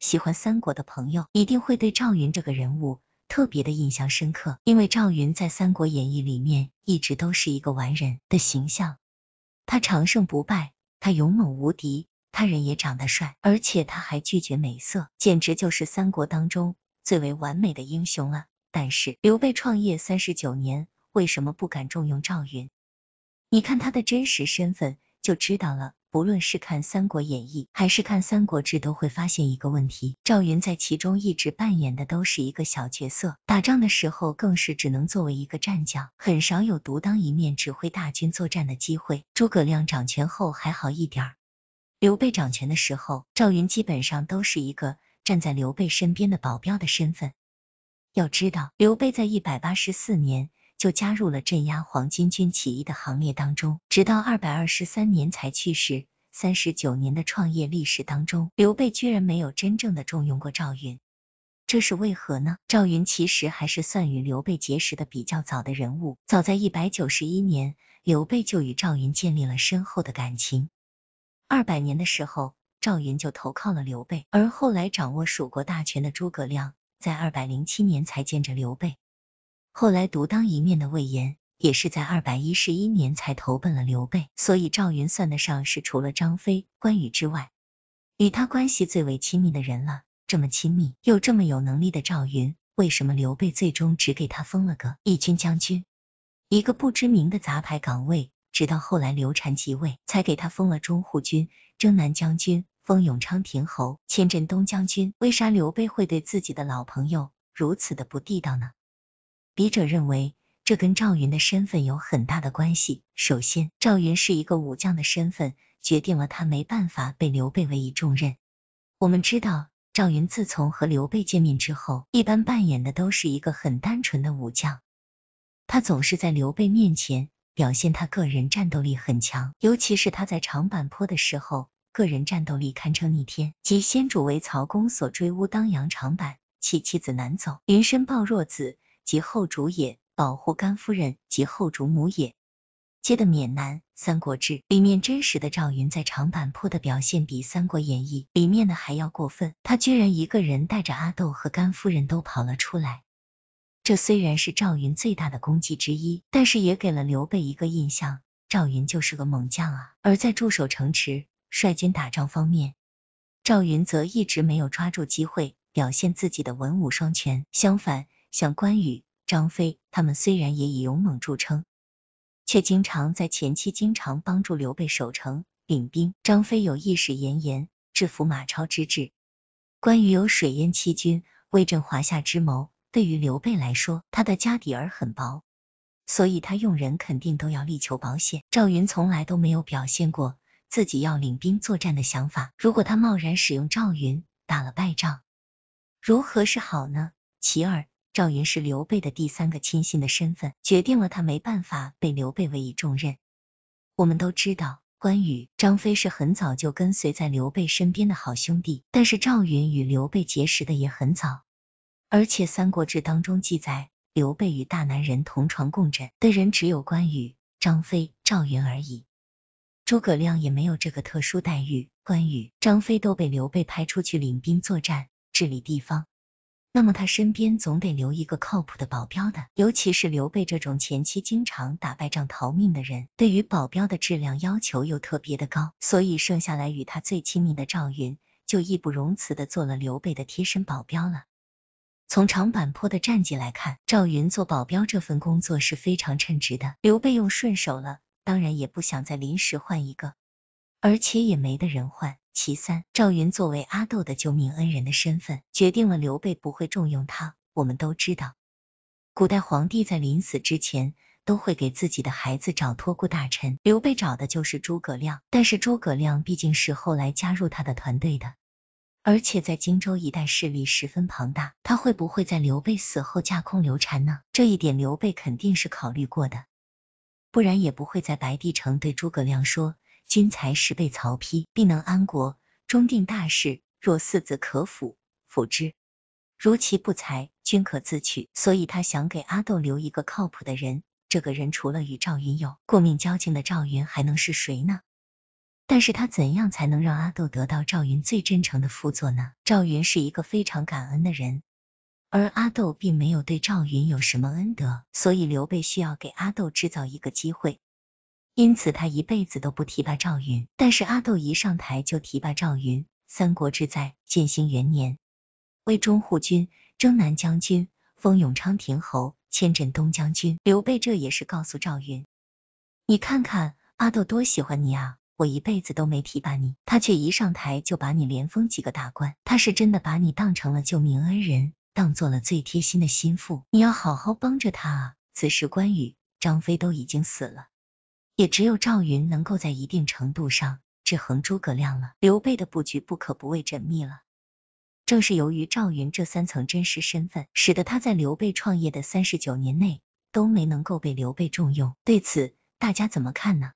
喜欢三国的朋友，一定会对赵云这个人物特别的印象深刻，因为赵云在《三国演义》里面一直都是一个完人的形象，他长胜不败，他勇猛无敌，他人也长得帅，而且他还拒绝美色，简直就是三国当中最为完美的英雄了。但是刘备创业三十九年，为什么不敢重用赵云？你看他的真实身份就知道了。不论是看《三国演义》还是看《三国志》，都会发现一个问题：赵云在其中一直扮演的都是一个小角色，打仗的时候更是只能作为一个战将，很少有独当一面指挥大军作战的机会。诸葛亮掌权后还好一点，刘备掌权的时候，赵云基本上都是一个站在刘备身边的保镖的身份。要知道，刘备在一百八十四年。就加入了镇压黄巾军起义的行列当中，直到二百二十三年才去世。三十九年的创业历史当中，刘备居然没有真正的重用过赵云，这是为何呢？赵云其实还是算与刘备结识的比较早的人物，早在一百九十一年，刘备就与赵云建立了深厚的感情。二百年的时候，赵云就投靠了刘备，而后来掌握蜀国大权的诸葛亮，在二百零七年才见着刘备。后来独当一面的魏延，也是在二百一十一年才投奔了刘备，所以赵云算得上是除了张飞、关羽之外，与他关系最为亲密的人了。这么亲密又这么有能力的赵云，为什么刘备最终只给他封了个义军将军，一个不知名的杂牌岗位？直到后来刘禅即位，才给他封了中护军、征南将军、封永昌亭侯、迁镇东将军。为啥刘备会对自己的老朋友如此的不地道呢？笔者认为，这跟赵云的身份有很大的关系。首先，赵云是一个武将的身份，决定了他没办法被刘备委以重任。我们知道，赵云自从和刘备见面之后，一般扮演的都是一个很单纯的武将，他总是在刘备面前表现他个人战斗力很强，尤其是他在长坂坡的时候，个人战斗力堪称逆天。及先主为曹公所追，乌当阳长坂，弃妻子南走，云深抱弱子。及后主也保护甘夫人及后主母也。接的缅南，《三国志》里面真实的赵云在长坂坡的表现比《三国演义》里面的还要过分，他居然一个人带着阿斗和甘夫人都跑了出来。这虽然是赵云最大的功绩之一，但是也给了刘备一个印象：赵云就是个猛将啊。而在驻守城池、率军打仗方面，赵云则一直没有抓住机会表现自己的文武双全，相反。像关羽、张飞，他们虽然也以勇猛著称，却经常在前期经常帮助刘备守城、领兵。张飞有义士严炎，制服马超之志；关羽有水淹七军，威震华夏之谋。对于刘备来说，他的家底儿很薄，所以他用人肯定都要力求保险。赵云从来都没有表现过自己要领兵作战的想法。如果他贸然使用赵云，打了败仗，如何是好呢？其二。赵云是刘备的第三个亲信的身份，决定了他没办法被刘备委以重任。我们都知道，关羽、张飞是很早就跟随在刘备身边的好兄弟，但是赵云与刘备结识的也很早。而且《三国志》当中记载，刘备与大男人同床共枕的人只有关羽、张飞、赵云而已。诸葛亮也没有这个特殊待遇，关羽、张飞都被刘备派出去领兵作战、治理地方。那么他身边总得留一个靠谱的保镖的，尤其是刘备这种前期经常打败仗逃命的人，对于保镖的质量要求又特别的高，所以剩下来与他最亲密的赵云，就义不容辞的做了刘备的贴身保镖了。从长坂坡的战绩来看，赵云做保镖这份工作是非常称职的，刘备用顺手了，当然也不想再临时换一个，而且也没的人换。其三，赵云作为阿斗的救命恩人的身份，决定了刘备不会重用他。我们都知道，古代皇帝在临死之前都会给自己的孩子找托孤大臣，刘备找的就是诸葛亮。但是诸葛亮毕竟是后来加入他的团队的，而且在荆州一带势力十分庞大，他会不会在刘备死后架空刘禅呢？这一点刘备肯定是考虑过的，不然也不会在白帝城对诸葛亮说。君才十倍曹丕，必能安国，终定大事。若四子可辅，辅之；如其不才，君可自取。所以他想给阿斗留一个靠谱的人，这个人除了与赵云有过命交情的赵云，还能是谁呢？但是他怎样才能让阿斗得到赵云最真诚的辅佐呢？赵云是一个非常感恩的人，而阿斗并没有对赵云有什么恩德，所以刘备需要给阿斗制造一个机会。因此，他一辈子都不提拔赵云。但是，阿斗一上台就提拔赵云。三国志在建兴元年，为中护军、征南将军，封永昌亭侯，迁镇东将军。刘备这也是告诉赵云：你看看阿斗多喜欢你啊！我一辈子都没提拔你，他却一上台就把你连封几个大官。他是真的把你当成了救命恩人，当做了最贴心的心腹。你要好好帮着他啊！此时，关羽、张飞都已经死了。也只有赵云能够在一定程度上制衡诸葛亮了。刘备的布局不可不谓缜密了。正是由于赵云这三层真实身份，使得他在刘备创业的三十九年内都没能够被刘备重用。对此，大家怎么看呢？